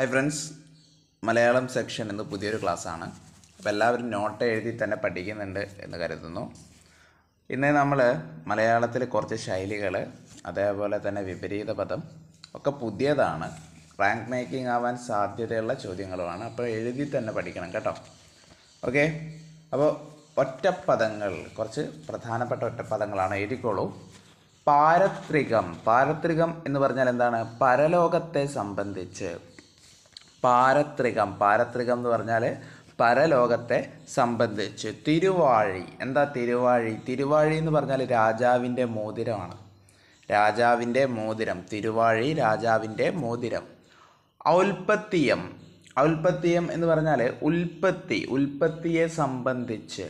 hi friends Malayalam section എന്ന് പുതിയൊരു ക്ലാസ്സാണ് അപ്പോൾ എല്ലാവരും നോട്ട് എഴുതി തന്നെ പഠിക്കുന്നുണ്ട് എന്ന് കരുതുന്നു ഇന്ന് നമ്മൾ മലയാളത്തിൽ കുറച്ച് ശൈലികൾ അതേപോലെ തന്നെ വിപരീത പദം ഒക്കെ പുതിയതാണ് റാങ്ക് മേക്കിംഗ് ആവാൻ സാധ്യതയുള്ള ചോദ്യങ്ങളുമാണ് അപ്പോൾ എഴുതി തന്നെ പഠിക്കണം കേട്ടോ ഓക്കെ അപ്പോൾ ഒറ്റപ്പദങ്ങൾ കുറച്ച് പ്രധാനപ്പെട്ട ഒറ്റപ്പദങ്ങളാണ് എഴുതിക്കോളൂ പാരത്രികം പാരത്രികം എന്ന് പറഞ്ഞാൽ എന്താണ് പരലോകത്തെ സംബന്ധിച്ച് പാരത്രികം പാരത്രികം എന്ന് പറഞ്ഞാൽ പരലോകത്തെ സംബന്ധിച്ച് തിരുവാഴി എന്താ തിരുവാഴി തിരുവാഴി എന്ന് പറഞ്ഞാൽ രാജാവിൻ്റെ മോതിരമാണ് രാജാവിൻ്റെ മോതിരം തിരുവാഴി രാജാവിൻ്റെ മോതിരം ഔൽപ്പത്തിയം ഔൽപ്പത്തിയം എന്ന് പറഞ്ഞാൽ ഉൽപ്പത്തി ഉൽപ്പത്തിയെ സംബന്ധിച്ച്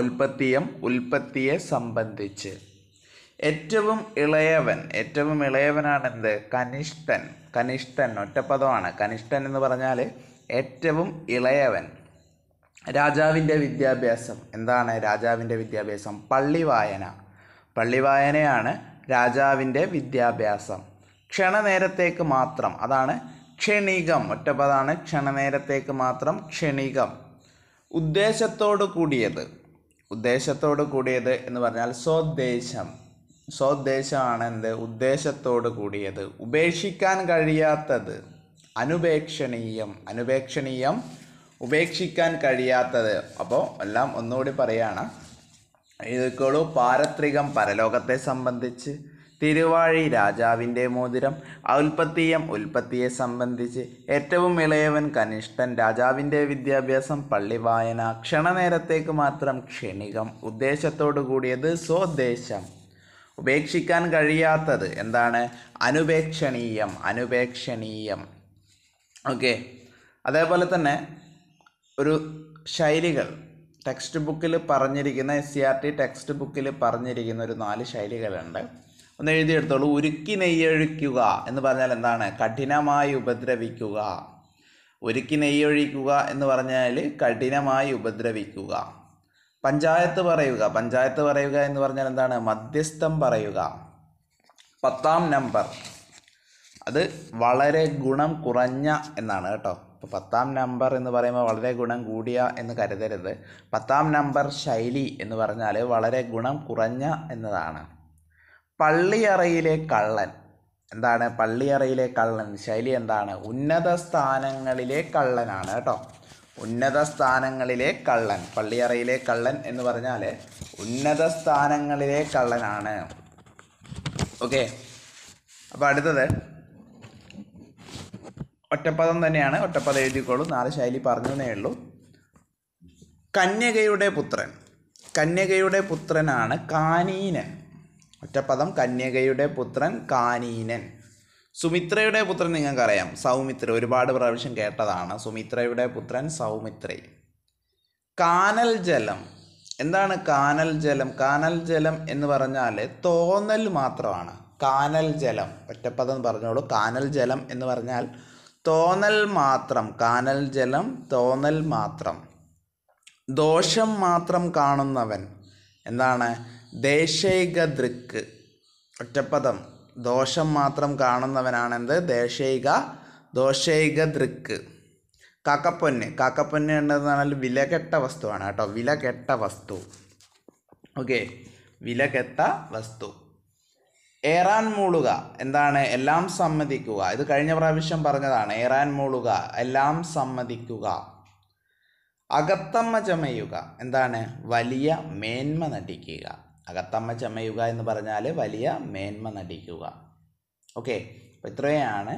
ഔൽപ്പത്തിയം ഉൽപ്പത്തിയെ സംബന്ധിച്ച് ഏറ്റവും ഇളയവൻ ഏറ്റവും ഇളയവനാണ് എന്ത് കനിഷ്ഠൻ കനിഷ്ഠൻ ഒറ്റപ്പദമാണ് കനിഷ്ഠൻ എന്ന് പറഞ്ഞാൽ ഏറ്റവും ഇളയവൻ രാജാവിൻ്റെ വിദ്യാഭ്യാസം എന്താണ് രാജാവിൻ്റെ വിദ്യാഭ്യാസം പള്ളിവായന പള്ളിവായനയാണ് രാജാവിൻ്റെ വിദ്യാഭ്യാസം ക്ഷണനേരത്തേക്ക് മാത്രം അതാണ് ക്ഷണികം ഒറ്റപ്പതാണ് ക്ഷണനേരത്തേക്ക് മാത്രം ക്ഷണികം ഉദ്ദേശത്തോട് കൂടിയത് ഉദ്ദേശത്തോട് കൂടിയത് എന്ന് പറഞ്ഞാൽ സ്വദേശം സ്വദ്ദേശമാണ് എന്ത് ഉദ്ദേശത്തോട് കൂടിയത് ഉപേക്ഷിക്കാൻ കഴിയാത്തത് അനുപേക്ഷണീയം അനുപേക്ഷണീയം ഉപേക്ഷിക്കാൻ കഴിയാത്തത് അപ്പോൾ എല്ലാം ഒന്നുകൂടി പറയുകയാണ് എഴുതിക്കോളൂ പാരത്രികം പരലോകത്തെ സംബന്ധിച്ച് തിരുവാഴി രാജാവിൻ്റെ മോതിരം ഔൽപ്പത്തീയം ഉൽപ്പത്തിയെ സംബന്ധിച്ച് ഏറ്റവും ഇളയവൻ കനിഷ്ഠൻ രാജാവിൻ്റെ വിദ്യാഭ്യാസം പള്ളിവായന ക്ഷണനേരത്തേക്ക് മാത്രം ക്ഷണികം ഉദ്ദേശത്തോടു കൂടിയത് സ്വദേശം ഉപേക്ഷിക്കാൻ കഴിയാത്തത് എന്താണ് അനുപേക്ഷണീയം അനുപേക്ഷണീയം ഓക്കെ അതേപോലെ തന്നെ ഒരു ശൈലികൾ ടെക്സ്റ്റ് ബുക്കിൽ പറഞ്ഞിരിക്കുന്ന S C R T text ബുക്കിൽ പറഞ്ഞിരിക്കുന്ന ഒരു നാല് ശൈലികളുണ്ട് ഒന്ന് എഴുതിയെടുത്തോളൂ ഉരുക്കി നെയ്യൊഴിക്കുക എന്ന് പറഞ്ഞാൽ എന്താണ് കഠിനമായി ഉപദ്രവിക്കുക ഉരുക്കി നെയ്യൊഴിക്കുക എന്ന് പറഞ്ഞാൽ കഠിനമായി ഉപദ്രവിക്കുക പഞ്ചായത്ത് പറയുക പഞ്ചായത്ത് പറയുക എന്ന് പറഞ്ഞാൽ എന്താണ് മധ്യസ്ഥം പറയുക പത്താം നമ്പർ അത് വളരെ ഗുണം കുറഞ്ഞ എന്നാണ് കേട്ടോ ഇപ്പോൾ പത്താം നമ്പർ എന്ന് പറയുമ്പോൾ വളരെ ഗുണം കൂടിയ എന്ന് കരുതരുത് പത്താം നമ്പർ ശൈലി എന്ന് പറഞ്ഞാൽ വളരെ ഗുണം കുറഞ്ഞ എന്നതാണ് പള്ളിയറയിലെ കള്ളൻ എന്താണ് പള്ളിയറയിലെ കള്ളൻ ശൈലി എന്താണ് ഉന്നത സ്ഥാനങ്ങളിലെ കള്ളനാണ് കേട്ടോ ഉന്നത സ്ഥാനങ്ങളിലെ കള്ളൻ പള്ളിയറയിലെ കള്ളൻ എന്ന് പറഞ്ഞാൽ ഉന്നത സ്ഥാനങ്ങളിലെ കള്ളനാണ് ഓക്കെ അപ്പോൾ അടുത്തത് ഒറ്റപ്പദം തന്നെയാണ് ഒറ്റപ്പദം എഴുതിക്കോളൂ നാല് ശൈലി പറഞ്ഞതേ ഉള്ളൂ കന്യകയുടെ പുത്രൻ കന്യകയുടെ പുത്രനാണ് കാനീനൻ ഒറ്റപ്പദം കന്യകയുടെ പുത്രൻ കാനീനൻ സുമിത്രയുടെ പുത്രൻ നിങ്ങൾക്കറിയാം സൗമിത്ര ഒരുപാട് പ്രാവശ്യം കേട്ടതാണ് സുമിത്രയുടെ പുത്രൻ സൗമിത്രൈ കാനൽ ജലം എന്താണ് കാനൽ ജലം കാനൽ ജലം എന്ന് പറഞ്ഞാൽ തോന്നൽ മാത്രമാണ് കാനൽ ജലം ഒറ്റപ്പദം പറഞ്ഞോളൂ കാനൽ ജലം എന്ന് പറഞ്ഞാൽ തോന്നൽ മാത്രം കാനൽ ജലം തോന്നൽ മാത്രം ദോഷം മാത്രം കാണുന്നവൻ എന്താണ് ദേശൈക ദൃക്ക് ഒറ്റപ്പദം ദോഷം മാത്രം കാണുന്നവനാണെന്ത് ദേശൈക ദോഷൈക ദൃക്ക് കാക്കപ്പൊന്ന് കാക്കപ്പൊന്ന് എന്നത് പറഞ്ഞാൽ വിലകെട്ട വസ്തുവാണ് കേട്ടോ വിലകെട്ട വസ്തു ഓക്കെ വിലകെട്ട വസ്തു ഏറാൻ മൂളുക എന്താണ് എല്ലാം സമ്മതിക്കുക ഇത് കഴിഞ്ഞ പ്രാവശ്യം പറഞ്ഞതാണ് ഏറാൻ മൂളുക എല്ലാം സമ്മതിക്കുക അകത്തമ്മ ചമയുക എന്താണ് വലിയ മേന്മ നടിക്കുക അകത്തമ്മ ചമയുക എന്ന് പറഞ്ഞാൽ വലിയ മേന്മ നടിക്കുക ഓക്കെ അപ്പോൾ ഇത്രയാണ്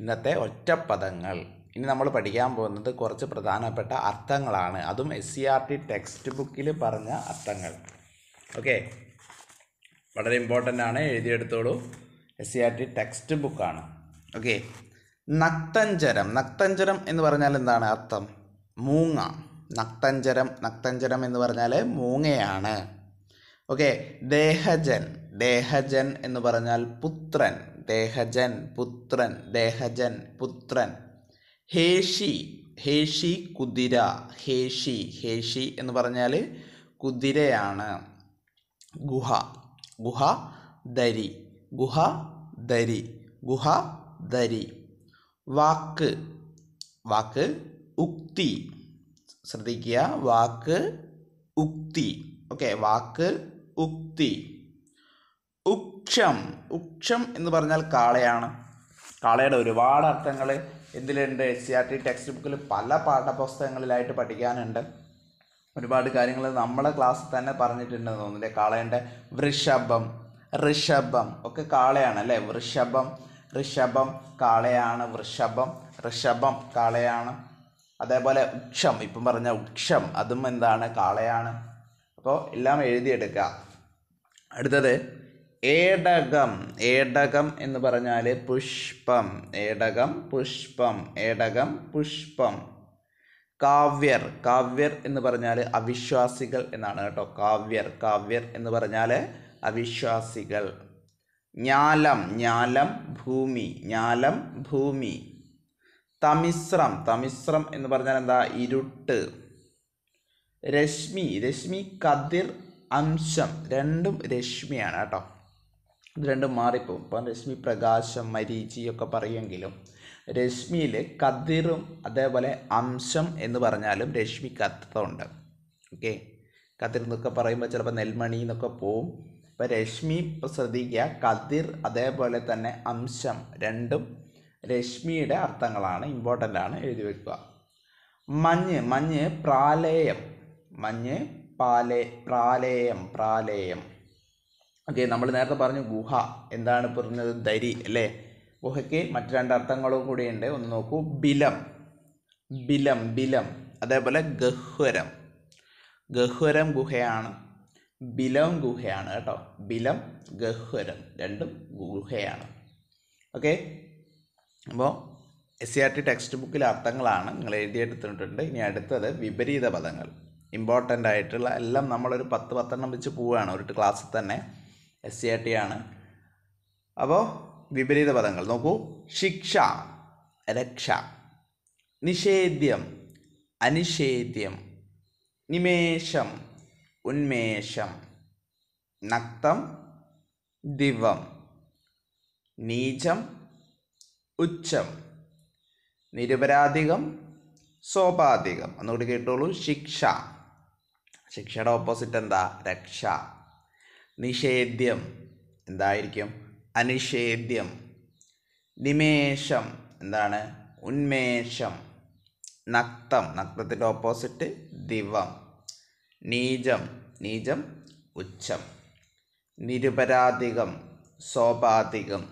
ഇന്നത്തെ ഒറ്റപ്പദങ്ങൾ ഇനി നമ്മൾ പഠിക്കാൻ പോകുന്നത് കുറച്ച് പ്രധാനപ്പെട്ട അർത്ഥങ്ങളാണ് അതും S C R T text ബുക്കിൽ പറഞ്ഞ അർത്ഥങ്ങൾ ഓക്കെ വളരെ ഇമ്പോർട്ടൻ്റ് ആണ് എഴുതിയെടുത്തോളൂ S C R T text ബുക്കാണ് ഓക്കെ നക്തഞ്ചരം നക്തഞ്ചരം എന്ന് പറഞ്ഞാൽ എന്താണ് അർത്ഥം മൂങ്ങ നക്തഞ്ചരം നക്തഞ്ചരം എന്ന് പറഞ്ഞാൽ മൂങ്ങയാണ് ഓക്കെ ദേഹജൻ ദേഹജൻ എന്ന് പറഞ്ഞാൽ പുത്രൻ ദേഹജൻ പുത്രൻ ദേഹജൻ പുത്രൻ ഹേഷി ഹേഷി കുതിര ഹേഷി ഹേഷി എന്ന് പറഞ്ഞാൽ കുതിരയാണ് ഗുഹ ഗുഹ ദരി ഗുഹ ദരി ഗുഹ ദരി വാക്ക് വാക്ക് ഉക്തി ശ്രദ്ധിക്കുക വാക്ക് ഉക്തി ഓക്കെ വാക്ക് ഉക്തി ഉക്ഷം ഉക്ഷം എന്ന് പറഞ്ഞാൽ കാളയാണ് കാളയുടെ ഒരുപാട് അർത്ഥങ്ങൾ എന്തിലുണ്ട് സി ആർ ടി ടെക്സ്റ്റ് ബുക്കിൽ പല പാഠപുസ്തകങ്ങളിലായിട്ട് പഠിക്കാനുണ്ട് ഒരുപാട് കാര്യങ്ങൾ നമ്മളെ ക്ലാസ്സിൽ തന്നെ പറഞ്ഞിട്ടുണ്ടെന്ന് തോന്നുന്നില്ലേ കാളയുടെ വൃഷഭം ഋഷഭം ഒക്കെ കാളയാണ് അല്ലേ വൃഷഭം ഋഷഭം കാളയാണ് വൃഷഭം ഋഷഭം കാളയാണ് അതേപോലെ ഉക്ഷം ഇപ്പം പറഞ്ഞ ഉക്ഷം അതും എന്താണ് കാളയാണ് അപ്പോൾ എല്ലാം എഴുതിയെടുക്കുക അടുത്തത് ഏടകം ഏടകം എന്ന് പറഞ്ഞാൽ പുഷ്പം ഏടകം പുഷ്പം ഏടകം പുഷ്പം കാവ്യർ കാവ്യർ എന്ന് പറഞ്ഞാൽ അവിശ്വാസികൾ എന്നാണ് കേട്ടോ കാവ്യർ കാവ്യർ എന്ന് പറഞ്ഞാൽ അവിശ്വാസികൾ ഞാലം ഞാലം ഭൂമി ഞാലം ഭൂമി തമിശ്രം തമിശ്രം എന്ന് പറഞ്ഞാൽ എന്താ ഇരുട്ട് രശ്മി രശ്മി കതിർ അംശം രണ്ടും രശ്മിയാണ് കേട്ടോ ഇത് രണ്ടും മാറിപ്പോവും ഇപ്പം രശ്മി പ്രകാശം മരീചി ഒക്കെ പറയുമെങ്കിലും രശ്മിയിൽ കതിറും അതേപോലെ അംശം എന്ന് പറഞ്ഞാലും രശ്മി കത്തുണ്ട് ഓക്കെ കതിർ എന്നൊക്കെ പറയുമ്പോൾ ചിലപ്പോൾ നെൽമണി എന്നൊക്കെ പോവും ഇപ്പം രശ്മി ഇപ്പം ശ്രദ്ധിക്കുക കതിർ അതേപോലെ തന്നെ അംശം രണ്ടും രശ്മിയുടെ അർത്ഥങ്ങളാണ് ഇമ്പോർട്ടൻ്റ് ആണ് എഴുതി വെക്കുക മഞ്ഞ് മഞ്ഞ് പ്രാലയം മഞ്ഞ് പാലേ പ്രാലേയം പ്രാലേയം ഓക്കെ നമ്മൾ നേരത്തെ പറഞ്ഞു ഗുഹ എന്താണ് പറഞ്ഞത് ദരി അല്ലേ ഗുഹയ്ക്ക് മറ്റു രണ്ടർത്ഥങ്ങളും കൂടിയുണ്ട് ഒന്ന് നോക്കൂ ബിലം ബിലം ബിലം അതേപോലെ ഗഹ്വരം ഗഹ്വരം ഗുഹയാണ് ബിലം ഗുഹയാണ് കേട്ടോ ബിലം ഗഹ്വരം രണ്ടും ഗുഹയാണ് ഓക്കെ അപ്പോൾ S C R T text ബുക്കിലെ അർത്ഥങ്ങളാണ് നിങ്ങൾ എഴുതിയെടുത്തിട്ടുണ്ട് ഇനി അടുത്തത് വിപരീത പദങ്ങൾ ഇമ്പോർട്ടൻ്റ് ആയിട്ടുള്ള എല്ലാം നമ്മളൊരു പത്ത് പത്തെണ്ണം വെച്ച് പോവുകയാണ് ഒരു ക്ലാസ്സിൽ തന്നെ എസ് സി ആർ ടി ആണ് അപ്പോൾ വിപരീത പദങ്ങൾ നോക്കൂ ശിക്ഷ രക്ഷ നിഷേധ്യം അനിഷേധ്യം നിമേഷം ഉന്മേഷം നക്തം ദിവം നീചം ഉച്ചം നിരപരാധികം സോപാധികം എന്നുകൂടി കേട്ടോളൂ ശിക്ഷ ശിക്ഷയുടെ ഓപ്പോസിറ്റ് എന്താ രക്ഷ നിഷേധ്യം എന്തായിരിക്കും അനിഷേധ്യം നിമേഷം എന്താണ് ഉന്മേഷം നക്തം നക്തത്തിൻ്റെ ഓപ്പോസിറ്റ് ദിവം നീജം നീജം ഉച്ചം നിരുപരാധികം സോപാധികം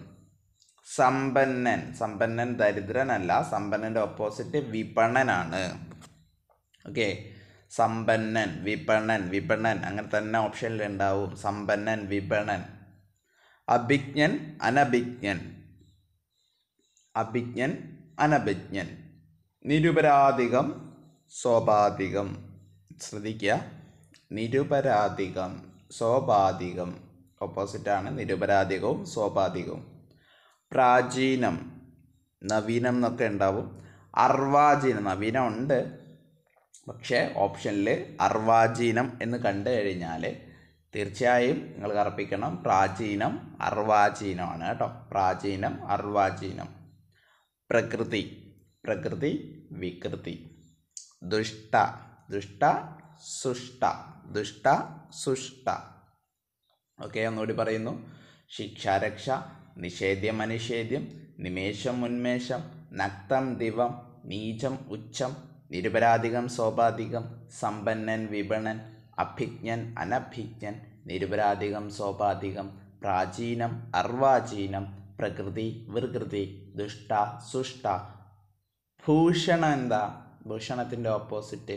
സമ്പന്നൻ സമ്പന്നൻ ദരിദ്രനല്ല സമ്പന്നൻ്റെ ഓപ്പോസിറ്റ് വിപണനാണ് ഓക്കെ സമ്പന്നൻ വിപണൻ വിപണൻ അങ്ങനെ തന്നെ ഓപ്ഷനിൽ ഉണ്ടാവും സമ്പന്നൻ വിപണൻ അഭിജ്ഞൻ അനഭിജ്ഞൻ അഭിജ്ഞൻ അനഭിജ്ഞൻ നിരുപരാധികം സ്വാഭാവികം ശ്രദ്ധിക്കുക നിരുപരാധികം സ്വാഭാവികം ഓപ്പോസിറ്റാണ് നിരുപരാധികവും സ്വാഭാവികവും പ്രാചീനം നവീനം എന്നൊക്കെ ഉണ്ടാവും അർവാചീനം നവീനം ഉണ്ട് പക്ഷേ ഓപ്ഷനിൽ അർവാചീനം എന്ന് കണ്ടു കഴിഞ്ഞാൽ തീർച്ചയായും നിങ്ങൾ കറപ്പിക്കണം പ്രാചീനം അർവാചീനമാണ് കേട്ടോ പ്രാചീനം അർവാചീനം പ്രകൃതി പ്രകൃതി വികൃതി ദുഷ്ട ദുഷ്ട സുഷ്ട ദുഷ്ട സുഷ്ട ഓക്കെ ഒന്നുകൂടി പറയുന്നു ശിക്ഷാരക്ഷ നിഷേധ്യം അനിഷേധ്യം നിമേഷം ഉന്മേഷം നക്തം ദിവം നീചം ഉച്ചം നിരുപരാധികം സോപാധികം സമ്പന്നൻ വിപണൻ അഭിജ്ഞൻ അനഭിജ്ഞൻ നിരുപരാധികം സോപാധികം പ്രാചീനം അർവാചീനം പ്രകൃതി വികൃതി ദുഷ്ട സുഷ്ട ഭൂഷണ എന്താ ഭൂഷണത്തിൻ്റെ ഓപ്പോസിറ്റ്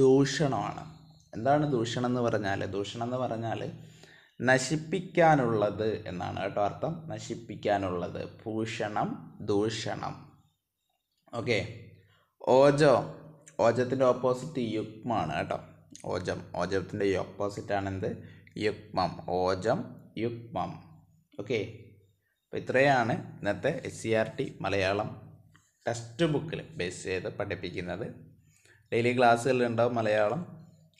ദൂഷണമാണ് എന്താണ് ദൂഷണം എന്ന് പറഞ്ഞാൽ ദൂഷണം എന്ന് പറഞ്ഞാൽ നശിപ്പിക്കാനുള്ളത് എന്നാണ് കേട്ടോ അർത്ഥം നശിപ്പിക്കാനുള്ളത് ഭൂഷണം ദൂഷണം ഓക്കെ ഓജോ ഓജത്തിൻ്റെ ഓപ്പോസിറ്റ് യുഗ്മാണ് കേട്ടോ ഓജം ഓജത്തിൻ്റെ ഓപ്പോസിറ്റാണ് എന്ത് യുഗ്മം ഓജം യുഗ്മം ഓക്കെ അപ്പോൾ ഇത്രയാണ് ഇന്നത്തെ S C R T Malayalam text ബുക്കിൽ ബേസ് ചെയ്ത് പഠിപ്പിക്കുന്നത് ഡെയിലി ക്ലാസ്സുകളിലുണ്ടാവും മലയാളം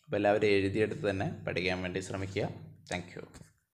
അപ്പോൾ എല്ലാവരും എഴുതിയെടുത്ത് തന്നെ പഠിക്കാൻ വേണ്ടി ശ്രമിക്കുക താങ്ക്